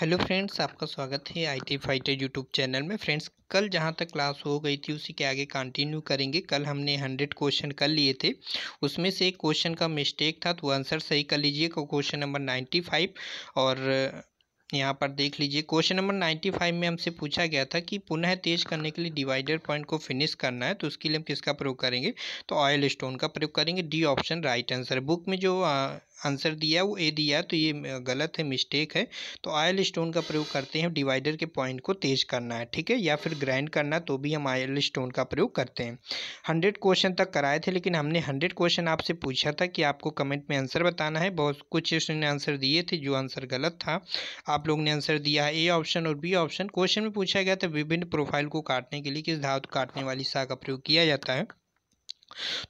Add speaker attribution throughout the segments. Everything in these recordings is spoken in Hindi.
Speaker 1: हेलो फ्रेंड्स आपका स्वागत है आईटी फाइटर यूट्यूब चैनल में फ्रेंड्स कल जहाँ तक क्लास हो गई थी उसी के आगे कंटिन्यू करेंगे कल हमने हंड्रेड क्वेश्चन कर लिए थे उसमें से एक क्वेश्चन का मिस्टेक था तो आंसर सही कर लीजिए क्वेश्चन नंबर नाइन्टी फाइव और यहाँ पर देख लीजिए क्वेश्चन नंबर नाइन्टी फाइव में हमसे पूछा गया था कि पुनः तेज करने के लिए डिवाइडर पॉइंट को फिनिश करना है तो उसके लिए हम किसका प्रयोग करेंगे तो ऑयल स्टोन का प्रयोग करेंगे D option right answer book में जो आंसर दिया वो ए दिया तो ये गलत है मिस्टेक है तो आयल स्टोन का प्रयोग करते हैं डिवाइडर के पॉइंट को तेज करना है ठीक है या फिर ग्राइंड करना तो भी हम आयल स्टोन का प्रयोग करते हैं हंड्रेड क्वेश्चन तक कराए थे लेकिन हमने हंड्रेड क्वेश्चन आपसे पूछा था कि आपको कमेंट में आंसर बताना है बहुत कुछ ने आंसर दिए थे जो आंसर गलत था आप लोग ने आंसर दिया है ए ऑप्शन और बी ऑप्शन क्वेश्चन में पूछा गया था विभिन्न प्रोफाइल को काटने के लिए किस धातु काटने वाली शाह का प्रयोग किया जाता है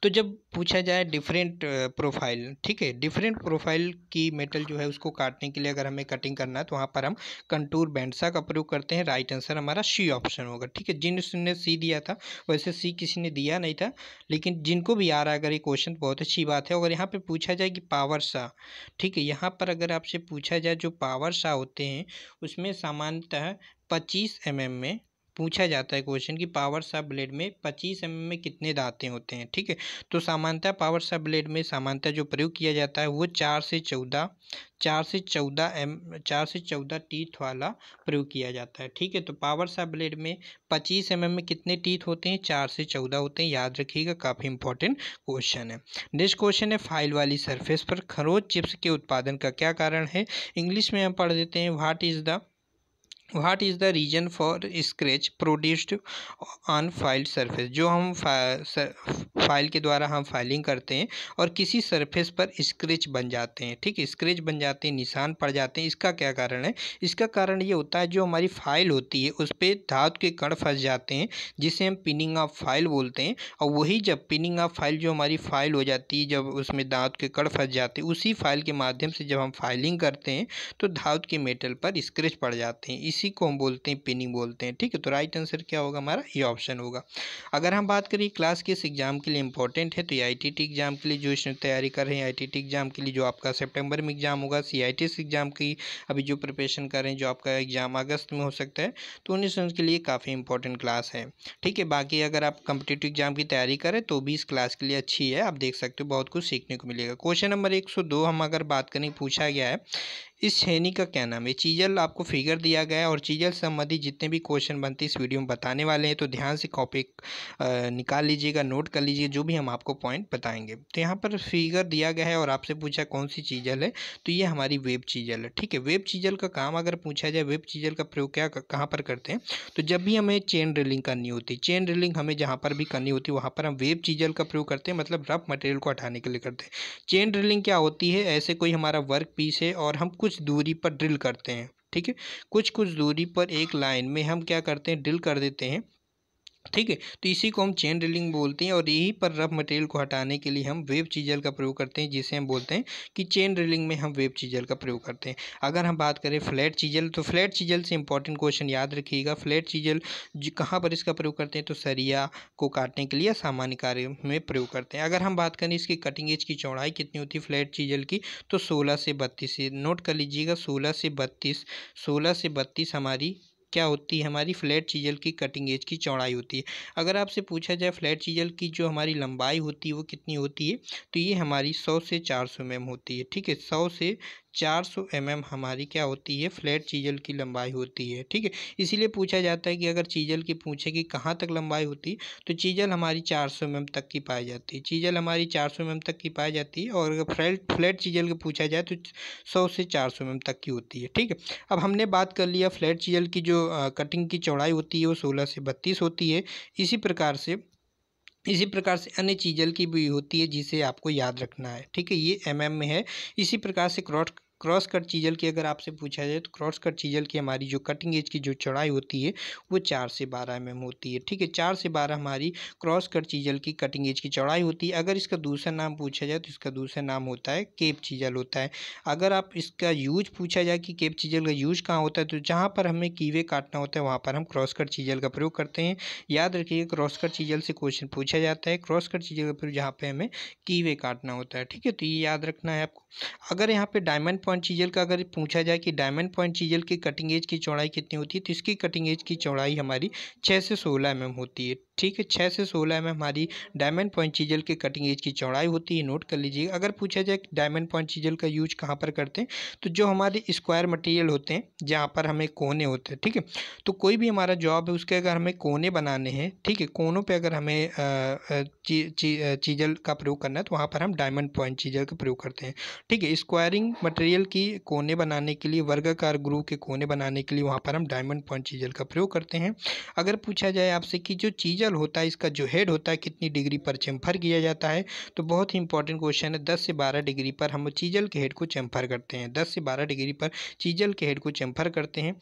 Speaker 1: तो जब पूछा जाए डिफरेंट प्रोफाइल ठीक है डिफरेंट प्रोफाइल की मेटल जो है उसको काटने के लिए अगर हमें कटिंग करना है तो वहाँ पर हम कंटूर बैंडसा का प्रयोग करते हैं राइट आंसर हमारा सी ऑप्शन होगा ठीक है जिनने सी दिया था वैसे सी किसी ने दिया नहीं था लेकिन जिनको भी आ रहा है अगर ये क्वेश्चन बहुत अच्छी बात है अगर यहाँ पर पूछा जाए कि पावर सा ठीक है यहाँ पर अगर आपसे पूछा जाए जो पावर सा होते हैं उसमें सामान्यतः पच्चीस एम mm एम में पूछा जाता है क्वेश्चन कि पावर सब ब्लेड में पच्चीस एम में कितने दांतें होते हैं ठीक है तो सामान्यतः पावर सब ब्लेड में सामान्यतः जो प्रयोग किया जाता है वो चार से चौदह चार से चौदह एम चार से चौदह टीथ वाला प्रयोग किया जाता है ठीक है तो पावर सब ब्लेड में पच्चीस एम में कितने टीथ होते हैं चार से चौदह होते हैं याद रखिएगा काफ़ी इंपॉर्टेंट क्वेश्चन है नेक्स्ट क्वेश्चन है फाइल वाली सरफेस पर खरोज चिप्स के उत्पादन का क्या कारण है इंग्लिश में हम पढ़ देते हैं what is the what is the reason for scratch produced on file surface जो हम फाइल के द्वारा हम फाइलिंग करते हैं और किसी सरफेस पर स्क्रेच बन जाते हैं ठीक है स्क्रेच बन जाते हैं निशान पड़ जाते हैं इसका क्या कारण है इसका कारण ये होता है जो हमारी फाइल होती है उस पर धातु के कण फंस जाते हैं जिसे हम पिनिंग ऑफ फाइल बोलते हैं और वही जब पिनिंग ऑफ फाइल जो हमारी फाइल हो जाती है जब उसमें धातु के कण फंस जाते हैं उसी फाइल के माध्यम से जब हम फाइलिंग करते हैं तो धातु के मेटल पर स्क्रेच पड़ जाते हैं इसी इसी को हम बोलते हैं पिनिंग बोलते हैं ठीक है तो राइट आंसर क्या होगा हमारा ये ऑप्शन होगा अगर हम बात करें क्लास किस एग्ज़ाम के लिए इंपॉर्टेंट है तो ये आई एग्ज़ाम के लिए जो इसमें तैयारी कर रहे हैं आई एग्ज़ाम के लिए जो आपका सेप्टेम्बर में एग्ज़ाम होगा सी एग्ज़ाम की अभी जो प्रिपरेशन कर रहे हैं जो आपका एग्ज़ाम अगस्त में हो सकता है तो उन स्टूडेंट्स के लिए काफ़ी इंपॉर्टेंट क्लास है ठीक है बाकी अगर आप कंपिटेटिव एग्ज़ाम की तैयारी करें तो भी इस क्लास के लिए अच्छी है आप देख सकते हो बहुत कुछ सीखने को मिलेगा क्वेश्चन नंबर एक हम अगर बात करें पूछा गया है इस श्रेणी का क्या नाम है चीजल आपको फिगर दिया गया है और चीजल संबंधी जितने भी क्वेश्चन बनते इस वीडियो में बताने वाले हैं तो ध्यान से कॉपी निकाल लीजिएगा नोट कर लीजिए जो भी हम आपको पॉइंट बताएंगे तो यहाँ पर फिगर दिया गया है और आपसे पूछा कौन सी चीजल है तो ये हमारी वेब चीजल है ठीक है वेब चीजल का काम अगर पूछा जाए वेब चीजल का प्रयोग क्या कहाँ पर करते हैं तो जब भी हमें चेन रिलिंग करनी होती है चेन रिलिंग हमें जहाँ पर भी करनी होती है वहाँ पर हम वेब चीजल का प्रयोग करते हैं मतलब रफ मटेरियल को हटाने के लिए करते हैं चेन रिलिंग क्या होती है ऐसे कोई हमारा वर्क पीस है और हम कुछ दूरी पर ड्रिल करते हैं ठीक है कुछ कुछ दूरी पर एक लाइन में हम क्या करते हैं ड्रिल कर देते हैं ठीक है तो इसी को हम चेन रिलिंग बोलते हैं और यहीं पर रफ मटेरियल को हटाने के लिए हम वेब चीजल का प्रयोग करते हैं जिसे हम बोलते हैं कि चेन रिलिंग में हम वेब चीजल का प्रयोग करते हैं अगर हम बात करें फ्लैट चीजल तो फ्लैट चीजल से इंपॉर्टेंट क्वेश्चन याद रखिएगा फ्लैट चीजल कहाँ पर इसका प्रयोग करते हैं तो सरिया को काटने के लिए सामान्य कार्य में प्रयोग करते हैं अगर हम बात करें इसकी कटिंग एज की चौड़ाई कितनी होती है फ्लैट चीजल की तो सोलह से बत्तीस नोट कर लीजिएगा सोलह से बत्तीस सोलह से बत्तीस हमारी क्या होती है हमारी फ्लैट चीजल की कटिंग एज की चौड़ाई होती है अगर आपसे पूछा जाए फ्लैट चीजल की जो हमारी लंबाई होती है वो कितनी होती है तो ये हमारी सौ से चार सौ एम mm होती है ठीक है सौ से चार सौ एम एम हमारी क्या होती है फ्लैट चीजल की लंबाई होती है ठीक है इसीलिए पूछा जाता है कि अगर चीजल की पूछे कि कहाँ तक लंबाई होती है तो चीजल हमारी चार सौ एम एम तक की पाई जाती है चीजल हमारी चार सौ एम एम तक की पाई जाती है और अगर फ्लैट फ्लैट चीजल की पूछा जाए तो सौ से चार सौ एम तक की होती है ठीक है अब हमने बात कर लिया फ्लैट चीजल की जो कटिंग की चौड़ाई होती है वो सोलह से बत्तीस होती है इसी प्रकार से इसी प्रकार से अन्य चीजल की भी होती है जिसे आपको याद रखना है ठीक है ये एम में है इसी प्रकार से क्रॉट क्रॉस कट चीजल की अगर आपसे पूछा जाए तो क्रॉस कट चीजल की हमारी जो कटिंग एज की जो चौड़ाई होती है वो चार से बारह एम mm होती है ठीक है चार से बारह हमारी क्रॉस कट चीजल की कटिंग एज की चौड़ाई होती है अगर इसका दूसरा नाम पूछा जाए तो इसका दूसरा नाम होता है केप चीजल होता है अगर आप इसका यूज पूछा जाए कि केप चीजल का यूज कहाँ होता है तो जहाँ पर हमें कीवे काटना होता है वहाँ पर हम क्रॉस कट चीजल का प्रयोग करते हैं याद रखिए क्रॉस कट चीजल से क्वेश्चन पूछा जाता है क्रॉस कट चीजल का प्रयोग जहाँ पर हमें कीवे काटना होता है ठीक है तो ये याद रखना है आपको अगर यहाँ पर डायमंड पॉइंट पॉइंट चीजल का अगर पूछा जाए कि डायमंड पॉइंट चीजल की कटिंग एज की चौड़ाई कितनी होती है तो इसकी कटिंग एज की चौड़ाई हमारी छः से सोलह एम mm होती है ठीक है छः से सोलह में हमारी डायमंड पॉइंट चीजल के कटिंग एज की चौड़ाई होती है नोट कर लीजिए अगर पूछा जाए डायमंड पॉइंट चीजल का यूज कहाँ पर करते हैं तो जो हमारे स्क्वायर मटेरियल होते हैं जहाँ पर हमें कोने होते हैं ठीक है तो कोई भी हमारा जॉब है उसके अगर हमें कोने बनाने हैं ठीक है कोनों पर अगर हमें चीजल का प्रयोग करना है तो वहाँ पर हम डायमंड पॉइंट चीजल का प्रयोग करते हैं ठीक है स्क्वायरिंग मटेरियल की कोने बनाने के लिए वर्गाकार ग्रू के कोने बनाने के लिए वहाँ पर हम डायमंड पॉइंट चीजल का प्रयोग करते हैं अगर पूछा जाए आपसे कि जो चीज़ डिवीजल होता है इसका जो हेड होता है कितनी डिग्री पर चैम्फर किया जाता है तो बहुत ही इंपॉर्टेंट क्वेश्चन है दस से बारह डिग्री पर हम चीजल के हेड को चैम्फर करते हैं दस से बारह डिग्री पर चीजल के हेड को चैम्फर करते हैं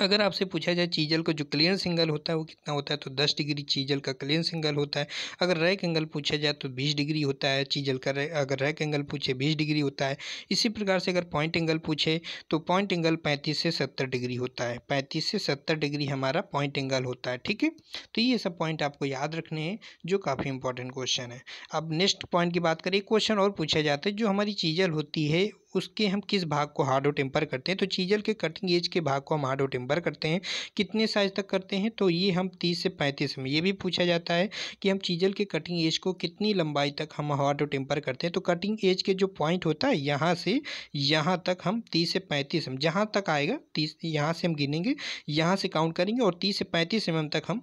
Speaker 1: अगर आपसे पूछा जाए चीजल का जो क्लियर सिंगल होता है वो कितना होता है तो दस डिग्री चीजल का क्लियर सिंगल होता है अगर रैक एंगल पूछा जाए तो बीस डिग्री होता है चीजल का अगर रैक एंगल पूछे बीस डिग्री होता है इसी प्रकार से अगर पॉइंट एंगल पूछे तो पॉइंट एंगल पैंतीस से सत्तर डिग्री होता है पैंतीस से सत्तर डिग्री हमारा पॉइंट एंगल होता है ठीक है तो ये सब पॉइंट आपको याद रखने हैं जो काफ़ी इंपॉर्टेंट क्वेश्चन है अब नेक्स्ट पॉइंट की बात करें क्वेश्चन और पूछा जाता है जो हमारी चीजल होती है उसके हम किस भाग को हार्ड और टेम्पर करते हैं तो चीजल के कटिंग एज के भाग को हम हार्ड और टेम्पर करते हैं कितने साइज तक करते हैं तो ये हम तीस से पैंतीस में ये भी पूछा जाता है कि हम चीजल के कटिंग एज को कितनी लंबाई तक हम हार्ड और टेम्पर करते हैं तो कटिंग एज के जो पॉइंट होता है यहाँ से यहाँ तक हम तीस से पैंतीस एम जहाँ तक आएगा तीस यहाँ से हम गिनेंगे यहाँ से काउंट करेंगे और तीस से पैंतीस एम तक हम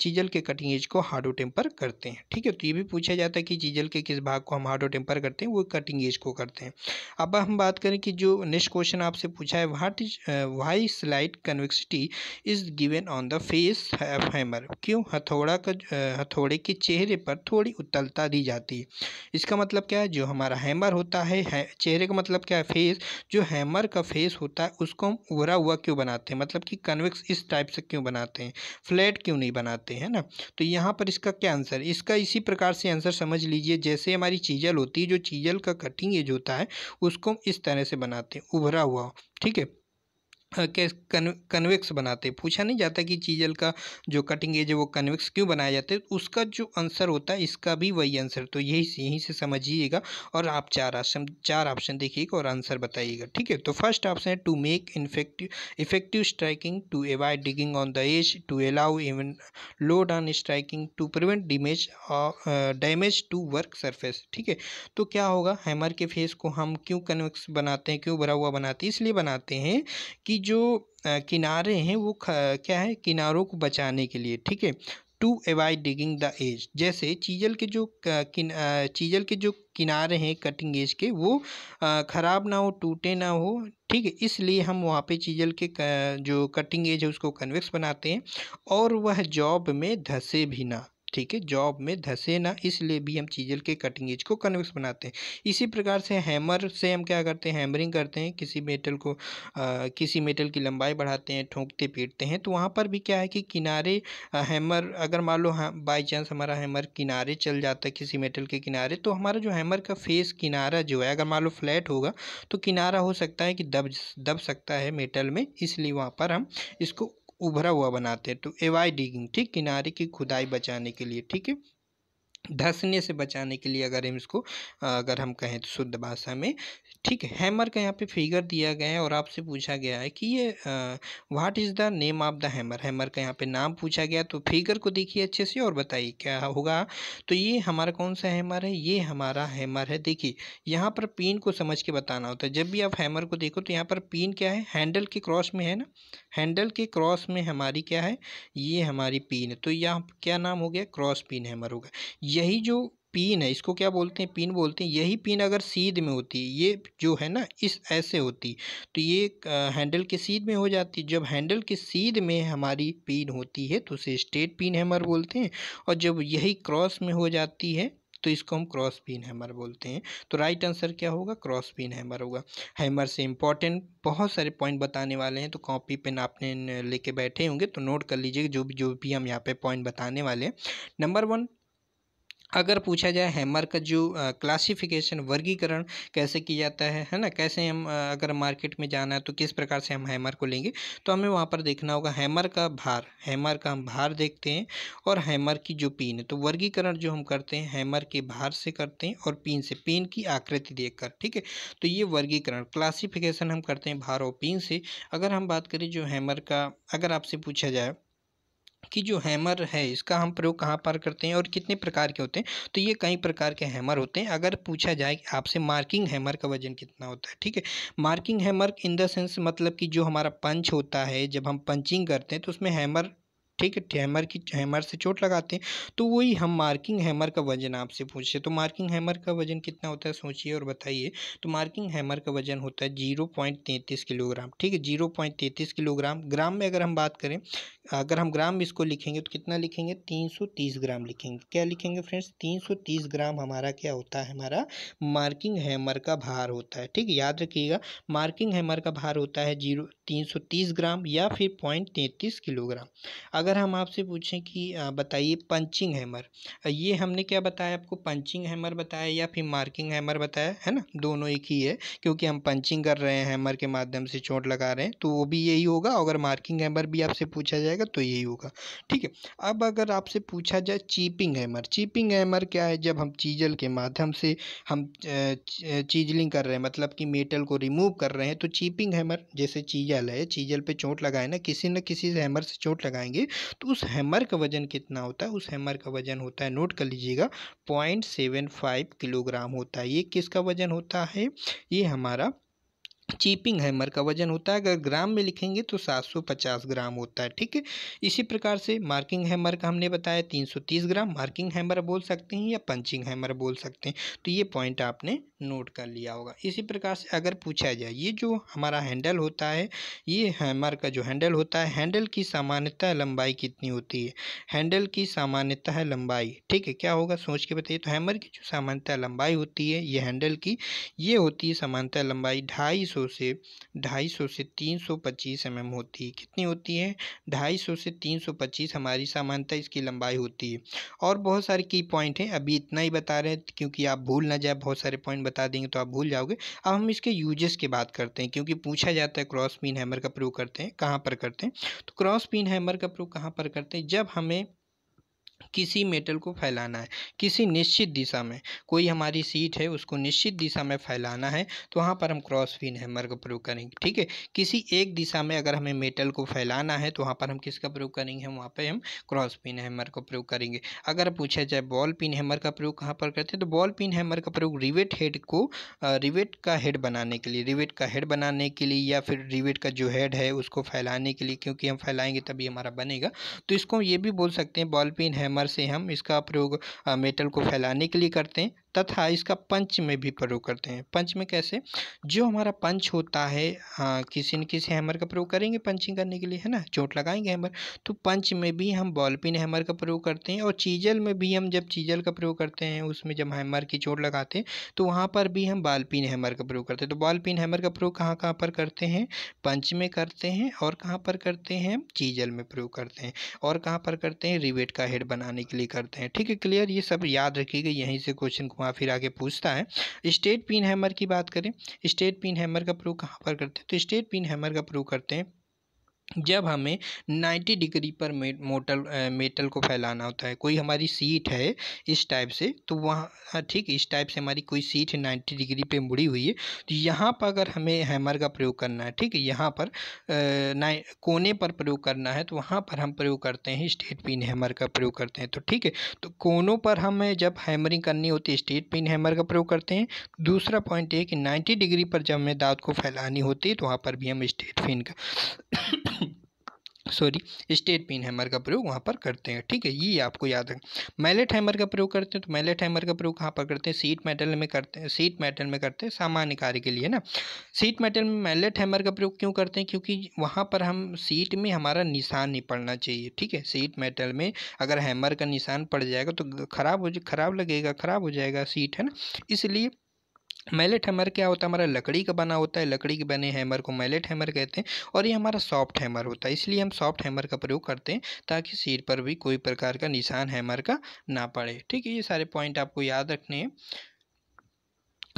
Speaker 1: चीजल के कटिंग एज को हार्डो टेम्पर करते हैं ठीक है तो ये भी पूछा जाता है कि चीजल के किस भाग को हम हार्डो टेम्पर करते हैं वो कटिंग एज को करते हैं अब हम बात करें कि जो नेक्स्ट क्वेश्चन आपसे पूछा है what is why slide convexity is given on the face of hammer क्यों हथौड़ा का uh, हथौड़े के चेहरे पर थोड़ी उत्तलता दी जाती है इसका मतलब क्या है जो हमारा हैमर होता है, है चेहरे का मतलब क्या है फेस जो हैमर का फेस होता है उसको हम उभरा हुआ क्यों बनाते हैं मतलब कि कन्वेक्स इस टाइप से क्यों बनाते हैं फ्लैट क्यों नहीं बनाते हैं ना तो यहाँ पर इसका क्या आंसर इसका इसी प्रकार से आंसर समझ लीजिए जैसे हमारी चीजल होती है जो चीजल का कटिंग एज होता है उस उसको हम इस तरह से बनाते हैं उभरा हुआ ठीक है के कन, कन्वेक्स बनाते हैं पूछा नहीं जाता कि चीजल का जो कटिंग एज है वो कन्वेक्स क्यों बनाया जाता है उसका जो आंसर होता है इसका भी वही आंसर तो यही यहीं से समझिएगा और आप चार ऑप्शन चार ऑप्शन देखिएगा और आंसर बताइएगा ठीक है तो फर्स्ट ऑप्शन है to make infective effective striking to avoid digging on the edge to allow even load on striking to prevent damage damage to work surface ठीक है तो क्या होगा हैमर के फेस को हम क्यों कन्वेक्स बनाते हैं क्यों भरा हुआ बनाते हैं इसलिए बनाते हैं कि जो किनारे हैं वो क्या है किनारों को बचाने के लिए ठीक है to avoid digging the edge जैसे चीजल के जो किन चीजल के जो किनारे हैं कटिंग एज के वो ख़राब ना हो टूटे ना हो ठीक है इसलिए हम वहाँ पे चीजल के जो कटिंग एज है उसको कन्वेक्स बनाते हैं और वह जॉब में धसे भी ना ठीक है जॉब में धसे ना इसलिए भी हम चीजल के कटिंग एज को कन्वेक्स बनाते हैं इसी प्रकार से हैमर से हम क्या करते हैं हैमरिंग करते हैं किसी मेटल को आ, किसी मेटल की लंबाई बढ़ाते हैं ठोंकते पीटते हैं तो वहाँ पर भी क्या है कि किनारे आ, हैमर अगर मान लो हाँ बाई चांस हमारा हैमर किनारे चल जाता है किसी मेटल के किनारे तो हमारा जो हैमर का फेस किनारा जो है अगर मान लो फ्लैट होगा तो किनारा हो सकता है कि दब दब सकता है मेटल में इसलिए वहाँ पर हम इसको उभरा हुआ बनाते हैं तो डिगिंग ठीक किनारे की खुदाई बचाने के लिए ठीक है धंसने से बचाने के लिए अगर हम इसको अगर हम कहें तो शुद्ध भाषा में ठीक हैमर का यहाँ पे फिगर दिया गया है और आपसे पूछा गया है कि ये what is the name of the hammer hammer का यहाँ पे नाम पूछा गया तो फिगर को देखिए अच्छे से और बताइए क्या होगा तो ये हमारा कौन सा हैमर है ये हमारा हैमर है देखिए यहाँ पर पिन को समझ के बताना होता है जब भी आप हैमर को देखो तो यहाँ पर पिन क्या है हैंडल के क्रॉस में है ना हैंडल के क्रॉस में हमारी क्या है ये हमारी पिन है तो यहाँ क्या नाम हो गया क्रॉस पिन हैमर होगा यही जो पिन है इसको क्या बोलते हैं पिन बोलते हैं यही पिन अगर सीध में होती ये जो है ना इस ऐसे होती तो ये हैंडल के सीध में हो जाती जब हैंडल के सीध में हमारी पिन होती है तो उसे स्ट्रेट पिन हैमर बोलते हैं और जब यही क्रॉस में हो जाती है तो इसको हम क्रॉस पिन हैमर बोलते हैं तो राइट आंसर क्या होगा क्रॉस पिन हैमर होगा हैमर से इम्पॉर्टेंट बहुत सारे पॉइंट बताने वाले हैं तो कॉपी पेन आपने लेके बैठे होंगे तो नोट कर लीजिए जो भी जो भी हम यहाँ पे पॉइंट बताने वाले हैं नंबर वन अगर पूछा जाए हैमर का जो क्लासिफिकेशन वर्गीकरण कैसे किया जाता है है ना कैसे हम अगर मार्केट में जाना है तो किस प्रकार से हम हैमर को लेंगे तो हमें वहाँ पर देखना होगा हैमर का भार हैमर का हम भार देखते हैं और हैमर की जो पीन है तो वर्गीकरण जो हम करते हैं हैमर के भार से करते हैं और पीन से पीन की आकृति देख कर ठीक है तो ये वर्गीकरण क्लासीफिकेशन हम करते हैं भार और पीन से अगर हम बात करें जो हैमर का अगर आपसे पूछा जाए कि जो हैमर है इसका हम प्रयोग कहाँ पर करते हैं और कितने प्रकार के होते हैं तो ये कई प्रकार के हैमर होते हैं अगर पूछा जाए कि आपसे मार्किंग हैमर का वजन कितना होता है ठीक है marking hammer in the sense मतलब कि जो हमारा पंच होता है जब हम पंचिंग करते हैं तो उसमें हैमर ठीक है हैमर की हैमर से चोट लगाते हैं तो वही हम मार्किंग हैमर का वजन आपसे रहे तो मार्किंग हैमर का वजन कितना होता है सोचिए और बताइए तो मार्किंग हैमर का वजन होता है जीरो पॉइंट तैंतीस किलोग्राम ठीक है जीरो पॉइंट तैंतीस किलोग्राम ग्राम में अगर हम बात करें अगर हम ग्राम में इसको लिखेंगे तो कितना लिखेंगे तीन सौ तीस ग्राम लिखेंगे क्या लिखेंगे फ्रेंड्स तीन सौ तीस ग्राम हमारा क्या होता है हमारा मार्किंग हैमर का भार होता है ठीक याद रखिएगा मार्किंग हैमर का भार होता है जीरो तीन सौ तीस ग्राम या फिर पॉइंट तैंतीस किलोग्राम अगर हम आपसे पूछें कि बताइए पंचिंग हैमर ये हमने क्या बताया आपको पंचिंग हैमर बताया या फिर मार्किंग हैमर बताया है ना दोनों एक ही है क्योंकि हम पंचिंग कर रहे हैं हैमर के माध्यम से चोट लगा रहे हैं तो वो भी यही होगा अगर मार्किंग हैमर भी आपसे पूछा जाएगा तो यही होगा ठीक है अब अगर आपसे पूछा जाए चीपिंग हैमर चीपिंग हैमर क्या है जब हम चीजल के माध्यम से हम चीजलिंग कर रहे हैं मतलब कि मेटल को रिमूव कर रहे हैं तो चीपिंग हैमर जैसे चीजल है चीजल पर चोट लगाए ना किसी न किसी हैमर से चोट लगाएंगे तो उस हैमर का वज़न कितना होता है उस हैमर का वज़न होता है नोट कर लीजिएगा पॉइंट सेवन फाइव किलोग्राम होता है ये किसका वज़न होता है ये हमारा चीपिंग हैमर का वजन होता है अगर ग्राम में लिखेंगे तो 750 ग्राम होता है ठीक है इसी प्रकार से मार्किंग हैमर का हमने बताया 330 ग्राम मार्किंग हैमर बोल सकते हैं या पंचिंग हैमर बोल सकते हैं तो ये पॉइंट आपने नोट कर लिया होगा इसी प्रकार से अगर पूछा जाए ये जो हमारा हैंडल होता है ये हैमर का जो हैंडल होता है हैंडल की सामान्यतः लंबाई कितनी होती है हैंडल की सामान्यतः है लंबाई ठीक है क्या होगा सोच के बताइए तो हैमर की जो सामान्यतः लंबाई होती है ये हैंडल की ये होती है सामान्यतः लंबाई ढाई सौ से ढाई सौ से तीन सौ पच्चीस एम एम होती है कितनी होती है ढाई सौ से तीन सौ पच्चीस हमारी सामान्यतः इसकी लंबाई होती है और बहुत सारे की पॉइंट हैं अभी इतना ही बता रहे हैं क्योंकि आप भूल ना जाए बहुत सारे पॉइंट बता देंगे तो आप भूल जाओगे अब हम इसके यूजेस की बात करते हैं क्योंकि पूछा जाता है क्रॉस पिन हैमर का प्रयोग करते हैं कहाँ पर करते हैं तो क्रॉस पिन हैमर का प्रयोग कहाँ पर करते हैं जब हमें किसी मेटल को फैलाना है किसी निश्चित दिशा में कोई हमारी सीट है उसको निश्चित दिशा में फैलाना है तो वहाँ पर हम क्रॉस फिन हैमर का प्रयोग करेंगे ठीक है किसी एक दिशा में अगर हमें मेटल को फैलाना है तो वहाँ पर हम किसका प्रयोग करेंगे हम वहाँ पर हम क्रॉस पिन हैमर का प्रयोग करेंगे अगर पूछा जाए बॉल पिन हैमर का प्रयोग कहाँ पर करते हैं तो बॉल पिन हैमर का प्रयोग रिवेट हेड को रिवेट का हेड बनाने के लिए रिवेट का हेड बनाने के लिए या फिर रिवेट का जो हेड है उसको फैलाने के लिए क्योंकि हम फैलाएंगे तभी हमारा बनेगा तो इसको ये भी बोल सकते हैं बॉल पिन है हैमर से हम इसका प्रयोग मेटल को फैलाने के लिए करते हैं तथा इसका पंच में भी प्रयोग करते हैं पंच में कैसे जो हमारा पंच होता है आ, हाँ, किसी न किसी हैमर का प्रयोग करेंगे पंचिंग करने के लिए है ना चोट लगाएंगे हैमर तो पंच में भी हम बॉल पिन हैमर का प्रयोग करते हैं और चीजल में भी हम जब चीजल का प्रयोग करते हैं उसमें जब हैमर की चोट लगाते हैं तो वहाँ पर भी हम बॉल पिन हैमर का प्रयोग करते हैं तो बॉल पिन हैमर का प्रयोग कहाँ कहाँ पर करते हैं पंच में करते हैं और कहाँ पर करते हैं चीजल में प्रयोग करते हैं और कहाँ पर करते हैं रिवेट का हेड बनाने के लिए करते हैं ठीक है क्लियर ये सब याद रखिएगा यहीं से क्वेश्चन को फिर आगे पूछता है स्टेट पिन हैमर की बात करें स्टेट पिन हैमर का प्रयोग कहाँ पर करते हैं तो स्टेट पिन हैमर का प्रयोग करते हैं जब हमें नाइन्टी डिग्री पर मेट मोटल मेटल को फैलाना होता है कोई हमारी सीट है इस टाइप से तो वहाँ हाँ, ठीक इस टाइप से हमारी कोई सीट है नाइन्टी डिग्री पे मुड़ी हुई है तो यहाँ पर अगर हमें हैमर का प्रयोग करना है ठीक है यहाँ पर आ, कोने पर प्रयोग करना है तो वहाँ पर हम प्रयोग करते हैं स्टेट पिन हैमर का प्रयोग करते हैं तो ठीक है तो कोनों पर हमें जब हैमरिंग करनी होती है स्टेट पिन हैमर का प्रयोग करते हैं दूसरा पॉइंट ये कि नाइन्टी डिग्री पर जब हमें दाँत को फैलानी होती है तो वहाँ पर भी हम स्टेट पिन का सॉरी स्टेट पिन हैमर का प्रयोग वहाँ पर करते हैं ठीक है ये आपको याद है मैलेट हैमर का प्रयोग करते हैं तो मैलेट हैमर का प्रयोग कहाँ पर करते हैं सीट मेटल में करते हैं सीट मेटल में करते हैं सामान्य कार्य के लिए ना सीट मेटल में मैलेट हैमर का प्रयोग क्यों करते हैं क्योंकि वहाँ पर हम सीट में हमारा निशान नहीं पड़ना चाहिए ठीक है सीट मेटल में अगर हैमर का निशान पड़ जाएगा तो खराब हो खराब लगेगा खराब हो जाएगा सीट है ना इसलिए मैलेट हैमर क्या होता है हमारा लकड़ी का बना होता है लकड़ी के बने हैमर को मैलेट हैमर कहते हैं और ये हमारा सॉफ्ट हैमर होता है इसलिए हम सॉफ्ट हैमर का प्रयोग करते हैं ताकि सिर पर भी कोई प्रकार का निशान हैमर का ना पड़े ठीक है ये सारे पॉइंट आपको याद रखने हैं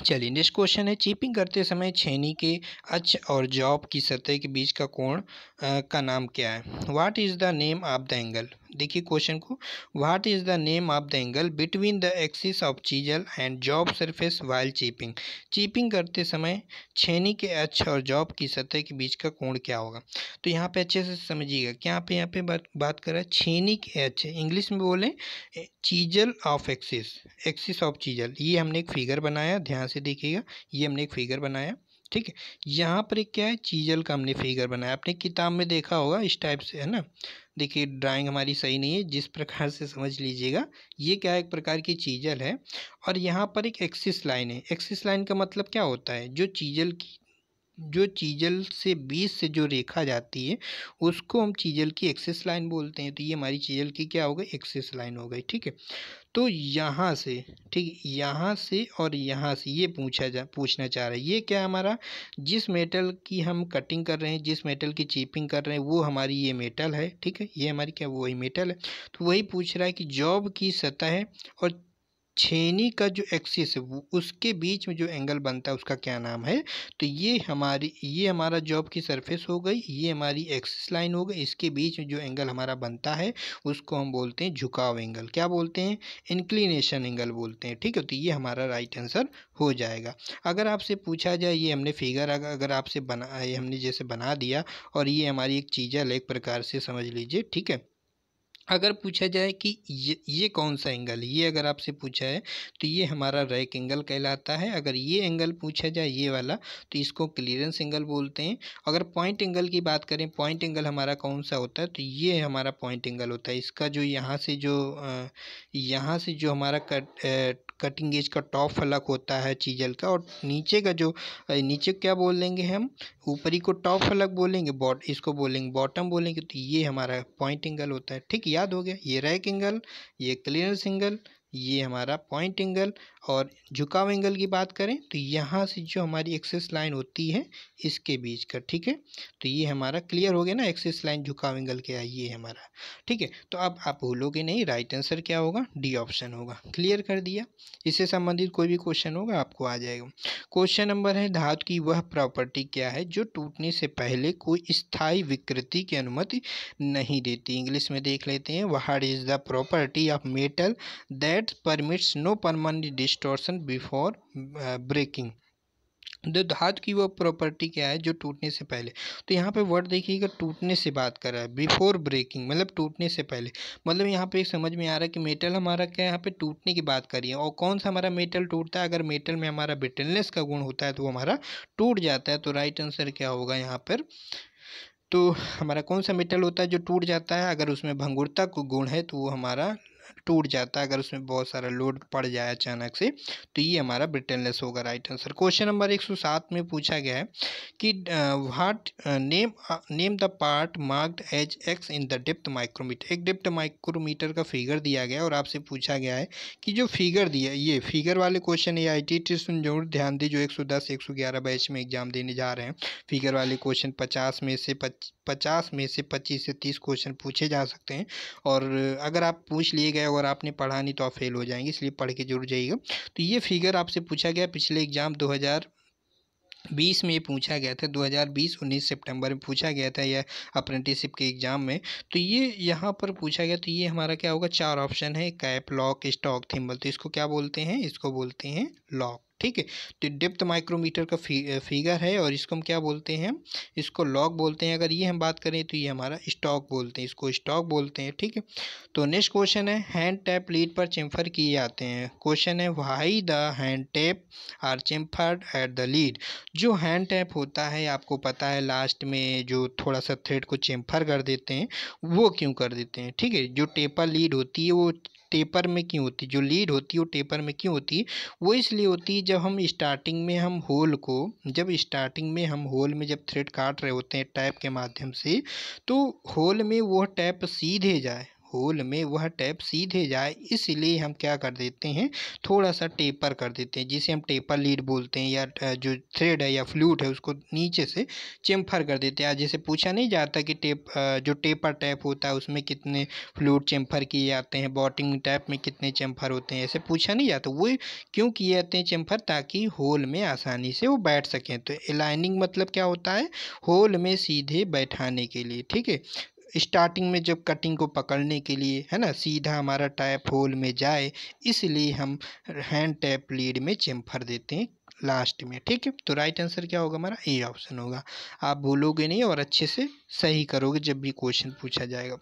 Speaker 1: चलिए नेक्स्ट क्वेश्चन है चीपिंग करते समय छेनी के अच और जॉब की सतह के बीच का कोण का नाम क्या है what is the name of the angle देखिए क्वेश्चन को what is the name of the angle between the axis of chisel and job surface while chipping chipping करते समय छेनी के एच और जॉब की सतह के बीच का कोण क्या होगा तो यहाँ पे अच्छे से समझिएगा क्या पे यहाँ पे बात बात कर रहा है छेनी के अक्ष इंग्लिश में बोलें chisel of axis axis of chisel ये हमने एक फिगर बनाया ध्यान से देखिएगा ये हमने एक फिगर बनाया ठीक है यहाँ पर एक क्या है चीजल का हमने फिगर बनाया आपने किताब में देखा होगा इस टाइप से है ना देखिए ड्राइंग हमारी सही नहीं है जिस प्रकार से समझ लीजिएगा ये क्या एक प्रकार की चीजल है और यहाँ पर एक एक्सिस लाइन है एक्सिस लाइन का मतलब क्या होता है जो चीजल की जो चीजल से बीस से जो रेखा जाती है उसको हम चीजल की एक्सेस लाइन बोलते हैं तो ये हमारी चीजल की क्या हो गई एक्सेस लाइन हो गई ठीक है तो यहाँ से ठीक यहाँ से और यहाँ से ये पूछा जा पूछना चाह रहा है ये क्या हमारा जिस मेटल की हम कटिंग कर रहे हैं जिस मेटल की चीपिंग कर रहे हैं वो हमारी ये मेटल है ठीक है ये हमारी क्या वही मेटल है तो वही पूछ रहा है कि जॉब की सतह और छेनी का जो एक्सिस है वो उसके बीच में जो एंगल बनता है उसका क्या नाम है तो ये हमारी ये हमारा जॉब की सरफेस हो गई ये हमारी एक्सिस लाइन हो गई इसके बीच में जो एंगल हमारा बनता है उसको हम बोलते हैं झुकाव एंगल क्या बोलते हैं इंक्लिनेशन एंगल बोलते हैं ठीक है तो ये हमारा राइट आंसर हो जाएगा अगर आपसे पूछा जाए ये हमने फिगर अगर आपसे बना ये हमने जैसे बना दिया और ये हमारी एक चीज़ है एक प्रकार से समझ लीजिए ठीक है अगर पूछा जाए कि ये ये कौन सा एंगल ये अगर आपसे पूछा है तो ये हमारा रैक एंगल कहलाता है अगर ये एंगल पूछा जाए ये वाला तो इसको क्लियरेंस एंगल बोलते हैं अगर पॉइंट एंगल की बात करें पॉइंट एंगल हमारा कौन सा होता है तो ये हमारा पॉइंट एंगल होता है इसका जो यहाँ से जो यहाँ से जो हमारा कट कटिंग एज का टॉप फलक होता है चीजल का और नीचे का जो नीचे क्या बोल लेंगे हम ऊपरी को टॉप फलक बोलेंगे बॉट इसको बोलेंगे बॉटम बोलेंगे तो ये हमारा पॉइंट एंगल होता है ठीक है याद हो गया ये रैक एंगल ये क्लियरेंस एंगल ये हमारा पॉइंट एंगल और झुकाव एंगल की बात करें तो यहाँ से जो हमारी एक्सेस लाइन होती है इसके बीच का ठीक है तो ये हमारा क्लियर हो गया ना एक्सेस लाइन झुकाव एंगल क्या है ये हमारा ठीक है तो अब आप भूलोगे नहीं राइट आंसर क्या होगा डी ऑप्शन होगा क्लियर कर दिया इससे संबंधित कोई भी क्वेश्चन होगा आपको आ जाएगा क्वेश्चन नंबर है धातु की वह प्रॉपर्टी क्या है जो टूटने से पहले कोई स्थायी विकृति की अनुमति नहीं देती इंग्लिश में देख लेते हैं what is the property of metal that permits no permanent distortion before breaking धातु की वो प्रॉपर्टी क्या है जो टूटने से पहले तो यहाँ पे वर्ड देखिएगा टूटने से बात कर रहा है बिफोर ब्रेकिंग मतलब टूटने से पहले मतलब यहाँ पे समझ में आ रहा है कि मेटल हमारा क्या यहाँ पे टूटने की बात करिए और कौन सा हमारा मेटल टूटता है अगर मेटल में हमारा ब्रिटलनेस का गुण होता है तो वो हमारा टूट जाता है तो राइट आंसर क्या होगा यहाँ पर तो हमारा कौन सा मेटल होता है जो टूट जाता है अगर उसमें भंगुरता को गुण है तो वो हमारा टूट जाता है अगर उसमें बहुत सारा लोड पड़ जाए अचानक से तो ये हमारा ब्रिटेनलेस होगा राइट आंसर क्वेश्चन नंबर एक सौ सात में पूछा गया है कि what name name the part marked as X in the depth micrometer एक डिप्ट माइक्रोमीटर का फिगर दिया गया और आपसे पूछा गया है कि जो फिगर दिया ये फिगर वाले क्वेश्चन ये आई टी टी जरूर ध्यान दी जो एक सौ दस एक सौ ग्यारह बैच में एग्जाम देने जा रहे हैं फिगर वाले क्वेश्चन पचास में से पच पचास में से पच्चीस से तीस क्वेश्चन पूछे जा सकते हैं और अगर आप पूछ लिए गए अगर आपने पढ़ा नहीं तो आप फेल हो जाएंगे इसलिए पढ़ के जरूर जाइएगा तो ये फिगर आपसे पूछा गया पिछले एग्जाम दो बीस में पूछा गया था 2020 19 सितंबर में पूछा गया था यह अप्रेंटिसिप के एग्ज़ाम में तो ये यहाँ पर पूछा गया तो ये हमारा क्या होगा चार ऑप्शन है कैप लॉक स्टॉक थिम्बल तो इसको क्या बोलते हैं इसको बोलते हैं लॉक ठीक है तो डिप्थ माइक्रोमीटर का फी, फिगर है और इसको हम क्या बोलते हैं इसको लॉग बोलते हैं अगर ये हम बात करें तो ये हमारा स्टॉक बोलते हैं इसको स्टॉक बोलते हैं ठीक है तो नेक्स्ट क्वेश्चन है हैंड टैप लीड पर चैम्फर किए जाते हैं क्वेश्चन है why the hand tap are chamfered at the lead जो हैंड टैप होता है आपको पता है लास्ट में जो थोड़ा सा थ्रेड को चैम्फर कर देते हैं वो क्यों कर देते हैं ठीक है जो टेपर लीड होती है वो टेपर में क्यों होती जो लीड होती है वो टेपर में क्यों होती है वो इसलिए होती है जब हम स्टार्टिंग में हम होल को जब स्टार्टिंग में हम होल में जब थ्रेड काट रहे होते हैं टैप के माध्यम से तो होल में वो टैप सीधे जाए होल में वह टैप सीधे जाए इसलिए हम क्या कर देते हैं थोड़ा सा टेपर कर देते हैं जिसे हम टेपर लीड बोलते हैं या जो थ्रेड है या फ्लूट है उसको नीचे से चेम्फर कर देते हैं जैसे पूछा नहीं जाता कि टेप जो टेपर टैप होता है उसमें कितने फ्लूट चेम्फर किए जाते हैं बॉटिंग टैप में कितने चेम्फर होते हैं ऐसे पूछा नहीं जाता वो क्यों किए जाते हैं चेम्फर ताकि होल में आसानी से वो बैठ सकें तो अलाइनिंग मतलब क्या होता है होल में सीधे बैठाने के लिए ठीक है स्टार्टिंग में जब कटिंग को पकड़ने के लिए है ना सीधा हमारा टैप होल में जाए इसलिए हम हैंड टैप लीड में चेम्फर देते हैं लास्ट में ठीक है तो राइट आंसर क्या होगा हमारा ए ऑप्शन होगा आप भूलोगे नहीं और अच्छे से सही करोगे जब भी क्वेश्चन पूछा जाएगा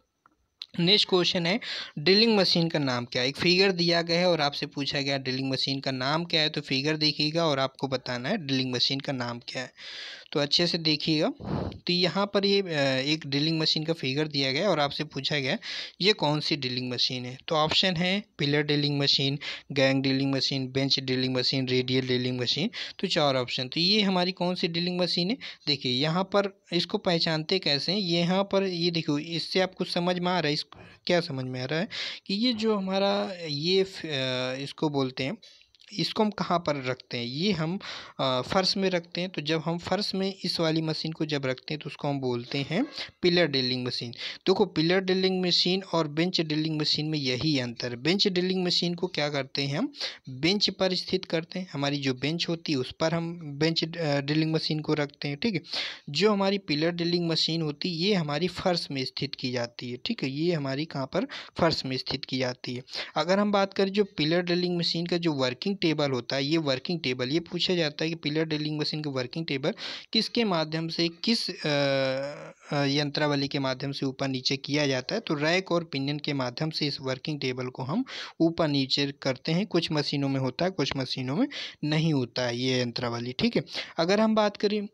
Speaker 1: नेक्स्ट क्वेश्चन है ड्रिलिंग मशीन का नाम क्या है एक फिगर दिया गया है और आपसे पूछा गया ड्रिलिंग मशीन का नाम क्या है तो फिगर देखिएगा और आपको बताना है ड्रिलिंग मशीन का नाम क्या है तो अच्छे से देखिएगा तो यहाँ पर ये एक ड्रिलिंग मशीन का फिगर दिया गया और आपसे पूछा गया ये कौन सी ड्रिलिंग मशीन है तो ऑप्शन है pillar drilling machine gang drilling machine bench drilling machine radial drilling machine तो चार ऑप्शन तो ये हमारी कौन सी ड्रिलिंग मशीन है देखिए यहाँ पर इसको पहचानते कैसे हैं यहाँ पर ये देखो इससे आपको समझ में आ रहा है इस क्या समझ में आ रहा है कि ये जो हमारा ये इसको बोलते हैं इसको हम कहाँ पर रखते हैं ये हम फ़र्श में रखते हैं तो जब हम फ़र्श में इस वाली मशीन को जब रखते हैं तो उसको हम बोलते हैं पिलर ड्रिलिंग मशीन देखो पिलर ड्रिलिंग मशीन और बेंच ड्रिलिंग मशीन में यही अंतर है बेंच ड्रिलिंग मशीन को क्या करते हैं हम बेंच पर स्थित करते हैं हमारी जो बेंच होती है उस पर हम बेंच ड्रिलिंग मशीन को रखते हैं ठीक है जो हमारी पिलर ड्रिलिंग मशीन होती है ये हमारी फ़र्श में स्थित की जाती है ठीक है ये हमारी कहाँ पर फ़र्श में स्थित की जाती है अगर हम बात करें जो पिलर ड्रिलिंग मशीन का जो वर्किंग वर्किंग टेबल होता है ये वर्किंग टेबल ये पूछा जाता है कि पिलर ड्रिलिंग मशीन की वर्किंग टेबल किसके माध्यम से किस यंत्रावली के माध्यम से ऊपर नीचे किया जाता है तो रैक और पिनियन के माध्यम से इस वर्किंग टेबल को हम ऊपर नीचे करते हैं कुछ मशीनों में होता है कुछ मशीनों में नहीं होता है ये यंत्रावली ठीक है अगर हम बात करें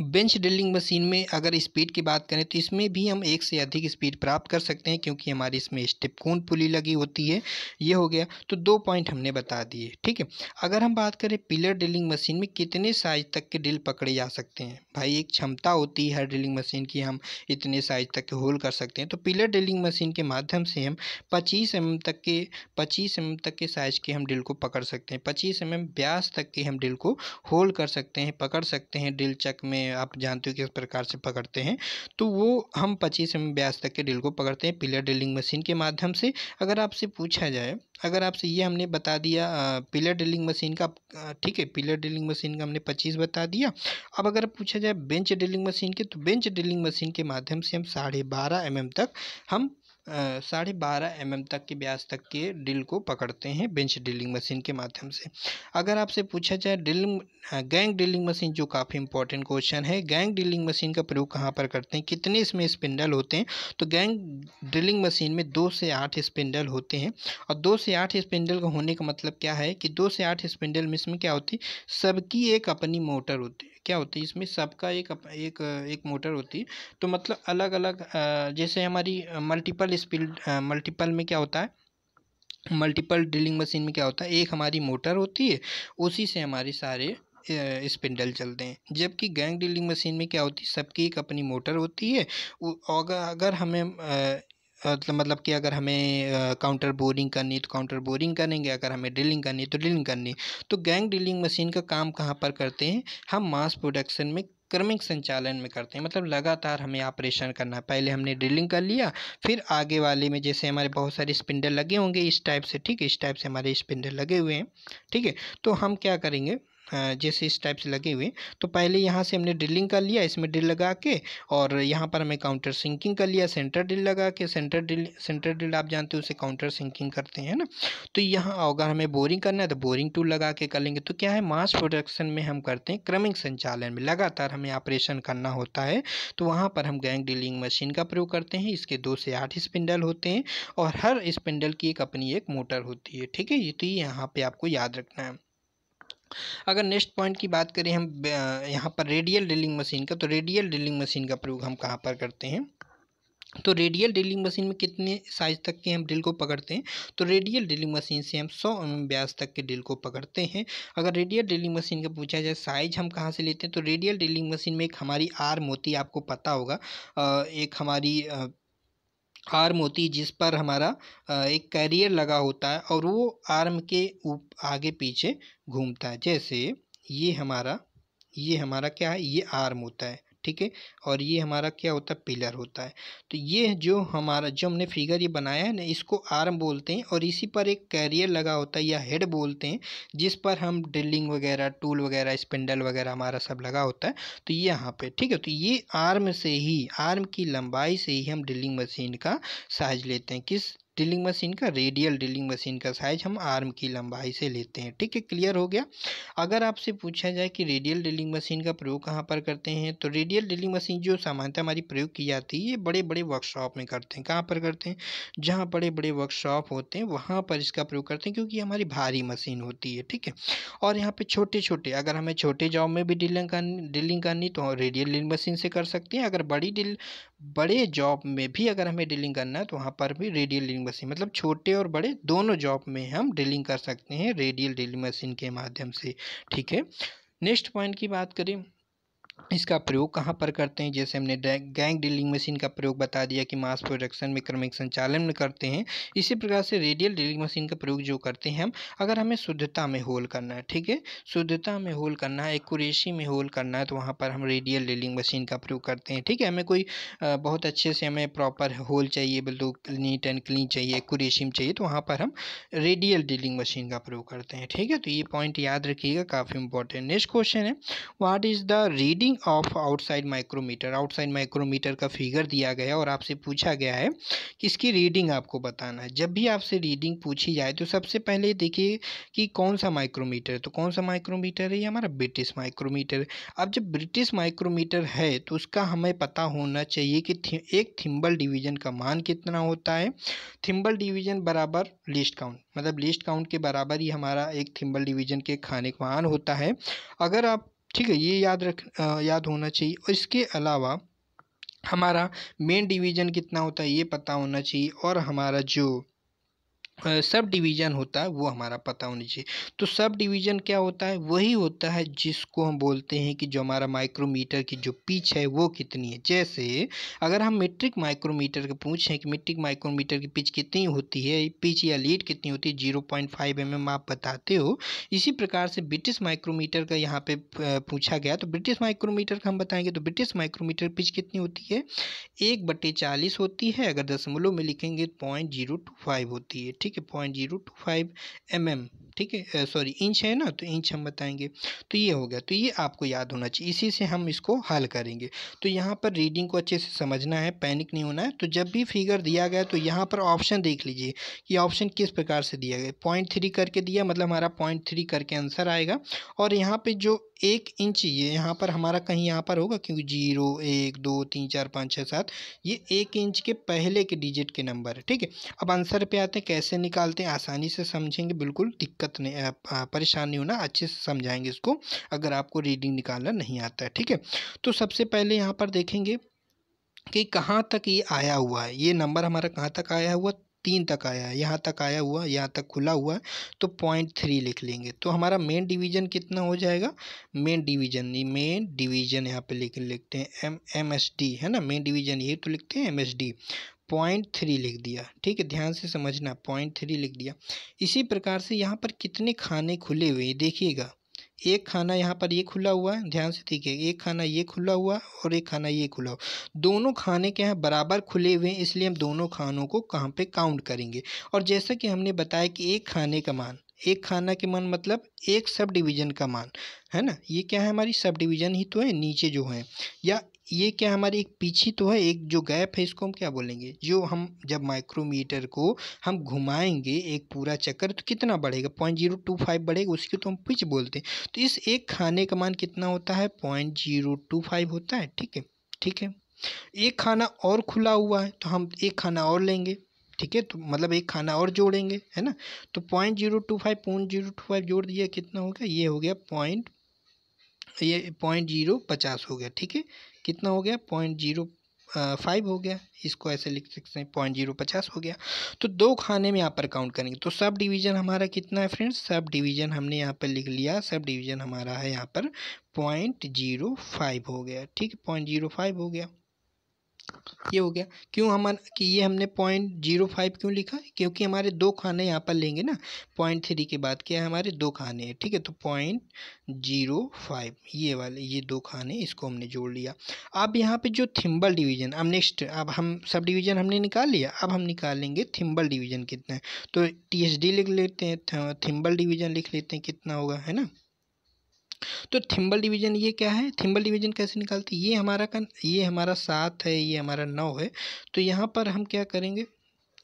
Speaker 1: बेंच ड्रिलिंग मशीन में अगर स्पीड की बात करें तो इसमें भी हम एक से अधिक स्पीड प्राप्त कर सकते हैं क्योंकि हमारी इसमें स्टेप कौन पुली लगी होती है ये हो गया तो दो पॉइंट हमने बता दिए ठीक है अगर हम बात करें पिलर ड्रिलिंग मशीन में कितने साइज तक के ड्रिल पकड़े जा सकते हैं भाई एक क्षमता होती है हर ड्रिलिंग मशीन की हम इतने साइज तक के होल कर सकते हैं तो पिलर ड्रिलिंग मशीन के माध्यम से हम पच्चीस एम तक के पच्चीस एम तक के साइज के हम ड्रिल को पकड़ सकते हैं पच्चीस एम ब्यास तक के हम ड्रिल को होल्ड कर सकते हैं पकड़ सकते हैं ड्रिल चक में में आप जानते हो किस प्रकार से पकड़ते हैं तो वो हम पच्चीस एम ब्यास तक के ड्रिल को पकड़ते हैं पिलर ड्रिलिंग मशीन के माध्यम से अगर आपसे पूछा जाए अगर आपसे ये हमने बता दिया पिलर ड्रिलिंग मशीन का ठीक है पिलर ड्रिलिंग मशीन का हमने पच्चीस बता दिया अब अगर पूछा जाए बेंच ड्रिलिंग मशीन के तो बेंच ड्रिलिंग मशीन के माध्यम से हम साढ़े बारह एम तक हम साढ़े बारह एम तक के ब्याज तक के ड्रिल को पकड़ते हैं बेंच ड्रिलिंग मशीन के माध्यम से अगर आपसे पूछा जाए ड्रिलिंग गैंग ड्रिलिंग मशीन जो काफ़ी इंपॉर्टेंट क्वेश्चन है गैंग ड्रिलिंग मशीन का प्रयोग कहाँ पर करते हैं कितने इसमें स्पिंडल होते हैं तो गैंग ड्रिलिंग मशीन में दो से आठ स्पिंडल होते हैं और दो से आठ स्पिंडल का होने का मतलब क्या है कि दो से आठ स्पिंडल में इसमें क्या होती है सबकी एक अपनी मोटर होती है क्या होती है इसमें सबका एक एक एक मोटर होती है तो मतलब अलग अलग जैसे हमारी मल्टीपल स्पीड मल्टीपल में क्या होता है मल्टीपल ड्रिलिंग मशीन में क्या होता है एक हमारी मोटर होती है उसी से हमारे सारे स्पिंडल चलते हैं जबकि गैंग ड्रिलिंग मशीन में क्या होती है सबकी एक अपनी मोटर होती है अगर अगर हमें तो मतलब कि अगर हमें काउंटर बोरिंग करनी है तो काउंटर बोरिंग करेंगे अगर हमें ड्रिलिंग करनी है तो ड्रिलिंग करनी तो गैंग ड्रिलिंग मशीन का काम कहाँ पर करते हैं हम मास प्रोडक्शन में क्रमिक संचालन में करते हैं मतलब लगातार हमें ऑपरेशन करना है पहले हमने ड्रिलिंग कर लिया फिर आगे वाले में जैसे हमारे बहुत सारे स्पिंडल लगे होंगे इस टाइप से ठीक है इस टाइप से हमारे स्पिंडल लगे हुए हैं ठीक है तो हम क्या करेंगे जैसे इस टाइप से लगे हुए तो पहले यहाँ से हमने ड्रिलिंग कर लिया इसमें ड्रिल लगा के और यहाँ पर हमें काउंटर सिंकिंग कर लिया सेंटर ड्रिल लगा के सेंटर ड्रिल सेंटर ड्रिल आप जानते हो उसे काउंटर सिंकिंग करते हैं ना तो यहाँ अगर हमें बोरिंग करना है तो बोरिंग टूल लगा के कर लेंगे तो क्या है मास प्रोडक्शन में हम करते हैं क्रमिक संचालन में लगातार हमें ऑपरेशन करना होता है तो वहाँ पर हम गैंग ड्रिलिंग मशीन का प्रयोग करते हैं इसके दो से आठ स्पिंडल होते हैं और हर स्पिंडल की एक अपनी एक मोटर होती है ठीक है ये तो यहाँ पर आपको याद रखना है अगर नेक्स्ट पॉइंट की बात करें हम यहाँ पर रेडियल ड्रिलिंग मशीन का तो रेडियल ड्रिलिंग मशीन का प्रयोग हम कहाँ पर करते हैं तो रेडियल ड्रिलिंग मशीन में कितने साइज तक के हम ड्रिल को पकड़ते हैं तो रेडियल ड्रिलिंग मशीन से हम 100 एम व्यास तक के ड्रिल को पकड़ते हैं अगर रेडियल ड्रिलिंग मशीन का पूछा जाए साइज हम कहाँ से लेते हैं तो रेडियल ड्रिलिंग मशीन में एक हमारी आर मोती आपको पता होगा एक हमारी आर्म होती है जिस पर हमारा एक कैरियर लगा होता है और वो आर्म के ऊप आगे पीछे घूमता है जैसे ये हमारा ये हमारा क्या है ये आर्म होता है ठीक है और ये हमारा क्या होता है पिलर होता है तो ये जो हमारा जो हमने फिगर ये बनाया है ना इसको आर्म बोलते हैं और इसी पर एक कैरियर लगा होता है या हेड बोलते हैं जिस पर हम ड्रिलिंग वगैरह टूल वगैरह स्पिंडल वगैरह हमारा सब लगा होता है तो ये यहाँ पर ठीक है तो ये आर्म से ही आर्म की लंबाई से ही हम ड्रिलिंग मशीन का साइज लेते हैं किस ड्रिलिंग मशीन का रेडियल ड्रिलिंग मशीन का साइज हम आर्म की लंबाई से लेते हैं ठीक है क्लियर हो गया अगर आपसे पूछा जाए कि रेडियल ड्रिलिंग मशीन का प्रयोग कहाँ पर करते हैं तो रेडियल ड्रिलिंग मशीन जो सामान्यतः हमारी प्रयोग की जाती है ये बड़े बड़े वर्कशॉप में करते हैं कहाँ पर करते हैं जहाँ बड़े बड़े वर्कशॉप होते हैं वहाँ पर इसका प्रयोग करते हैं क्योंकि हमारी भारी मशीन होती है ठीक है और यहाँ पर छोटे छोटे अगर हमें छोटे जॉब में भी ड्रिलिंग करनी ड्रिलिंग करनी तो हम रेडियल ड्रिलिंग मशीन से कर सकते हैं अगर बड़ी ड्रिल बड़े जॉब में भी अगर हमें ड्रिलिंग करना है तो वहाँ पर भी रेडियल ड्रिलिंग मशीन मतलब छोटे और बड़े दोनों जॉब में हम ड्रिलिंग कर सकते हैं रेडियल ड्रिलिंग मशीन के माध्यम से ठीक है नेक्स्ट पॉइंट की बात करें इसका प्रयोग कहाँ पर करते हैं जैसे हमने गैंग ड्रिलिंग मशीन का प्रयोग बता दिया कि मास प्रोडक्शन में क्रमिक संचालन में करते हैं इसी प्रकार से रेडियल ड्रिलिंग मशीन का प्रयोग जो करते हैं हम अगर हमें शुद्धता में होल करना है ठीक है शुद्धता में होल करना है एकूरेसी में होल करना है तो वहाँ पर हम रेडियल ड्रिलिंग मशीन का प्रयोग करते हैं ठीक है हमें कोई बहुत अच्छे से हमें प्रॉपर होल चाहिए बिल्कुल नीट एंड क्लीन चाहिए एकूरेसी में चाहिए तो वहाँ पर हम रेडियल ड्रिलिंग मशीन का प्रयोग करते हैं ठीक है तो ये पॉइंट याद रखिएगा काफ़ी इंपॉर्टेंट नेक्स्ट क्वेश्चन है what is the radial reading of outside micrometer outside micrometer का फिगर दिया गया है और आपसे पूछा गया है कि इसकी रीडिंग आपको बताना है जब भी आपसे रीडिंग पूछी जाए तो सबसे पहले देखिए कि कौन सा माइक्रोमीटर तो कौन सा माइक्रोमीटर है ये हमारा ब्रिटिश माइक्रोमीटर अब जब ब्रिटिश माइक्रोमीटर है तो उसका हमें पता होना चाहिए कि थि, एक थिम्बल डिवीजन का मान कितना होता है थिम्बल डिवीजन बराबर लिस्ट काउंट मतलब लिस्ट काउंट के बराबर ही हमारा एक थिम्बल डिवीजन के खाने का मान होता है अगर आप ठीक है ये याद रख याद होना चाहिए और इसके अलावा हमारा मेन डिवीज़न कितना होता है ये पता होना चाहिए और हमारा जो सब डिवीज़न होता है वो हमारा पता होना चाहिए तो सब डिवीज़न क्या होता है वही होता है जिसको हम बोलते हैं कि जो हमारा माइक्रोमीटर की जो पिच है वो कितनी है जैसे अगर हम मेट्रिक माइक्रोमीटर के पूछें कि मेट्रिक माइक्रोमीटर की पिच कितनी होती है पिच या लीड कितनी होती है zero point five M M आप बताते हो इसी प्रकार से ब्रिटिश माइक्रोमीटर का यहाँ पर पूछा गया तो ब्रिटिश माइक्रोमीटर का हम बताएंगे तो ब्रिटिश माइक्रोमीटर पिच कितनी होती है एक बटे चालीस होती है अगर दशमलव में लिखेंगे तो पॉइंट जीरो टू फाइव होती है ठीक ठीक है point zero two five M M ठीक है सॉरी इंच है ना तो इंच हम बताएंगे तो ये हो गया तो ये आपको याद होना चाहिए इसी से हम इसको हल करेंगे तो यहाँ पर रीडिंग को अच्छे से समझना है पैनिक नहीं होना है तो जब भी फिगर दिया गया तो यहाँ पर ऑप्शन देख लीजिए कि ऑप्शन किस प्रकार से दिया गया पॉइंट थ्री करके दिया मतलब हमारा पॉइंट थ्री करके आंसर आएगा और यहाँ पर जो एक इंच ये यहाँ पर हमारा कहीं यहाँ पर होगा क्योंकि जीरो एक दो तीन चार पाँच छः सात ये एक इंच के पहले के डिजिट के नंबर है ठीक है अब आंसर पे आते हैं कैसे निकालते हैं आसानी से समझेंगे बिल्कुल दिक्कत दिक्कत नहीं परेशान नहीं होना अच्छे से समझाएंगे इसको अगर आपको रीडिंग निकालना नहीं आता है ठीक है तो सबसे पहले यहाँ पर देखेंगे कि कहाँ तक ये आया हुआ है ये नंबर हमारा कहाँ तक आया हुआ तीन तक आया है यहाँ तक आया हुआ यहाँ तक खुला हुआ है तो पॉइंट थ्री लिख लेंगे तो हमारा मेन डिवीजन कितना हो जाएगा मेन डिवीजन नहीं मेन डिवीजन यहाँ पे लिख लिखते हैं एम एम एस डी है ना मेन डिवीजन ये तो लिखते हैं M S D point three लिख दिया ठीक है ध्यान से समझना पॉइंट थ्री लिख दिया इसी प्रकार से यहाँ पर कितने खाने खुले हुए हैं देखिएगा एक खाना यहाँ पर ये खुला हुआ है ध्यान से देखिए एक खाना ये खुला हुआ और एक खाना ये खुला हुआ दोनों खाने के यहाँ बराबर खुले हुए हैं इसलिए हम दोनों खानों को कहाँ पे काउंट करेंगे और जैसा कि हमने बताया कि एक खाने का मान एक खाना के मान मतलब एक सब डिवीज़न का मान है ना ये क्या है हमारी सब डिवीज़न ही तो है नीचे जो है या ये क्या हमारी एक पीछे तो है एक जो गैप है इसको हम क्या बोलेंगे जो हम जब माइक्रोमीटर को हम घुमाएंगे एक पूरा चक्कर तो कितना बढ़ेगा पॉइंट जीरो टू फाइव बढ़ेगा उसकी तो हम पिच बोलते हैं तो इस एक खाने का मान कितना होता है पॉइंट जीरो टू फाइव होता है ठीक है ठीक है एक खाना और खुला हुआ है तो हम एक खाना और लेंगे ठीक है तो मतलब एक खाना और जोड़ेंगे है ना तो point zero two five point zero two five जोड़ दिया कितना हो गया ये हो गया पॉइंट ये पॉइंट जीरो पचास हो गया ठीक है कितना हो गया पॉइंट जीरो फाइव हो गया इसको ऐसे लिख सकते हैं पॉइंट जीरो पचास हो गया तो दो खाने में यहाँ पर काउंट करेंगे तो सब डिवीज़न हमारा कितना है फ्रेंड्स सब डिवीज़न हमने यहाँ पर लिख लिया सब डिवीज़न हमारा है यहाँ पर पॉइंट जीरो फाइव हो गया ठीक है पॉइंट जीरो फाइव हो गया ये हो गया क्यों हमारा कि ये हमने पॉइंट जीरो फाइव क्यों लिखा क्योंकि हमारे दो खाने यहाँ पर लेंगे ना पॉइंट थ्री के बाद क्या है हमारे दो खाने हैं ठीक है तो पॉइंट जीरो फाइव ये वाले ये दो खाने इसको हमने जोड़ लिया अब यहाँ पे जो थिम्बल डिवीज़न अब नेक्स्ट अब हम सब डिवीज़न हमने निकाल लिया अब हम निकालेंगे थिम्बल डिवीज़न कितना है तो टी लिख लेते हैं थिम्बल डिवीज़न लिख लेते हैं कितना होगा है ना तो थिम्बल डिवीजन ये क्या है थिम्बल डिवीजन कैसे निकालते ये हमारा का ये हमारा सात है ये हमारा नौ है तो यहाँ पर हम क्या करेंगे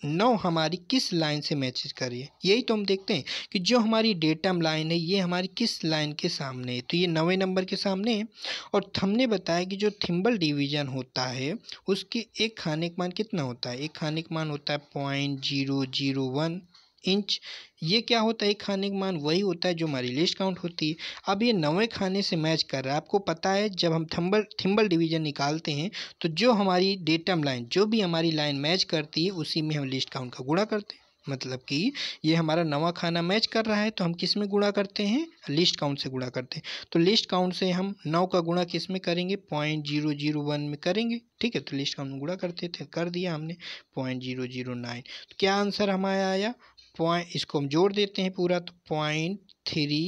Speaker 1: नौ हमारी किस लाइन से मैचेज कर रही है यही तो हम देखते हैं कि जो हमारी डेटम लाइन है ये हमारी किस लाइन के सामने है तो ये नवे नंबर के सामने है और हमने बताया कि जो थिम्बल डिवीजन होता है उसके एक खाने का मान कितना होता है एक खाने का मान होता है point zero zero one inch ये क्या होता है खाने का मान वही होता है जो हमारी लिस्ट काउंट होती है अब ये नवें खाने से मैच कर रहा है आपको पता है जब हम थम्बल थिम्बल डिवीजन निकालते हैं तो जो हमारी डेटम लाइन जो भी हमारी लाइन मैच करती है उसी में हम लिस्ट काउंट का गुणा करते हैं मतलब कि ये हमारा नवा खाना मैच कर रहा है तो हम किस में गुणा करते हैं लिस्ट काउंट से गुणा करते हैं तो लिस्ट काउंट से हम नौ का गुणा किस में करेंगे पॉइंट जीरो जीरो वन में करेंगे ठीक है तो लिस्ट काउंट में गुणा करते थे कर दिया हमने पॉइंट जीरो जीरो नाइन तो क्या आंसर हमारा आया पॉइंट इसको हम जोड़ देते हैं पूरा तो पॉइंट थ्री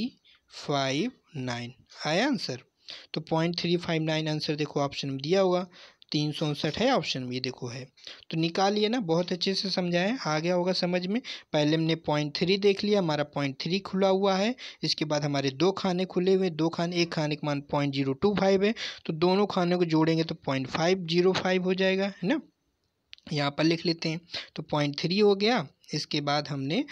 Speaker 1: फाइव नाइन आया आंसर तो point three five nine answer देखो ऑप्शन में दिया होगा तीन सौ उनसठ है ऑप्शन में ये देखो है तो निकालिए ना बहुत अच्छे से समझाए आ गया होगा समझ में पहले हमने पॉइंट थ्री देख लिया हमारा पॉइंट थ्री खुला हुआ है इसके बाद हमारे दो खाने खुले हुए दो खाने एक खाने का मान पॉइंट जीरो टू फाइव है तो दोनों खानों को जोड़ेंगे तो पॉइंट फाइव जीरो फाइव हो जाएगा है ना यहाँ पर लिख लेते हैं तो पॉइंट थ्री हो गया इसके बाद हमने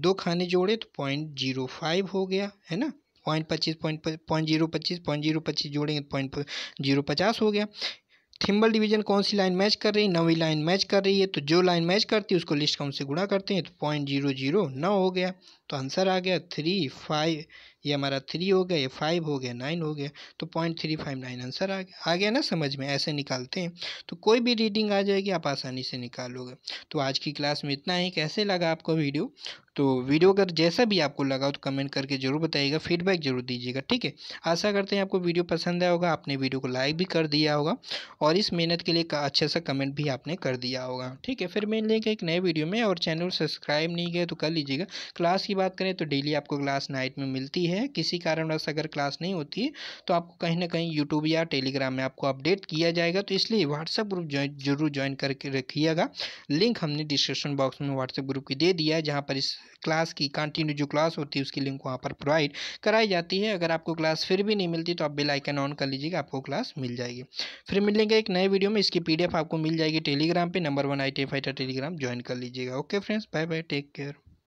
Speaker 1: दो खाने जोड़े तो पॉइंट जीरो फाइव हो गया है ना पॉइंट पच्चीस पॉइंट पॉइंट जीरो पच्चीस पॉइंट जीरो पच्चीस जोड़ेंगे तो पॉइंट जीरो पचास हो गया थिम्बल डिवीजन कौन सी लाइन मैच कर रही है नवी लाइन मैच कर रही है तो जो लाइन मैच करती है उसको लिस्ट काउंट से गुणा करते हैं तो पॉइंट जीरो जीरो नौ हो गया तो आंसर आ गया थ्री फाइव ये हमारा थ्री हो गया ये फाइव हो गया नाइन हो गया तो point three five nine answer आ गया आ गया ना समझ में ऐसे निकालते हैं तो कोई भी रीडिंग आ जाएगी आप आसानी से निकालोगे तो आज की क्लास में इतना ही कैसे लगा आपको वीडियो तो वीडियो अगर जैसा भी आपको लगा हो तो कमेंट करके जरूर बताइएगा फीडबैक जरूर दीजिएगा ठीक है आशा करते हैं आपको वीडियो पसंद आया होगा आपने वीडियो को लाइक भी कर दिया होगा और इस मेहनत के लिए अच्छे सा कमेंट भी आपने कर दिया होगा ठीक है फिर लेंगे एक नए वीडियो में और चैनल सब्सक्राइब नहीं किया तो कर लीजिएगा क्लास की बात करें तो डेली आपको क्लास नाइट में मिलती है है किसी कारणवश अगर क्लास नहीं होती तो आपको कहीं ना कहीं यूट्यूब या टेलीग्राम में आपको अपडेट किया जाएगा तो इसलिए व्हाट्सएप ग्रुप जरूर ज्वाइन करके रखिएगा लिंक हमने डिस्क्रिप्शन बॉक्स में व्हाट्सएप ग्रुप की दे दिया है जहाँ पर इस क्लास की कंटिन्यू जो क्लास होती है उसकी लिंक वहाँ पर प्रोवाइड कराई जाती है अगर आपको क्लास फिर भी नहीं मिलती तो आप बेल आइकन ऑन कर लीजिएगा आपको क्लास मिल जाएगी फिर मिलेंगे एक नए वीडियो में इसकी पीडीएफ आपको मिल जाएगी टेलीग्राम पे number one I T fighter Telegram join कर लीजिएगा okay friends bye bye take care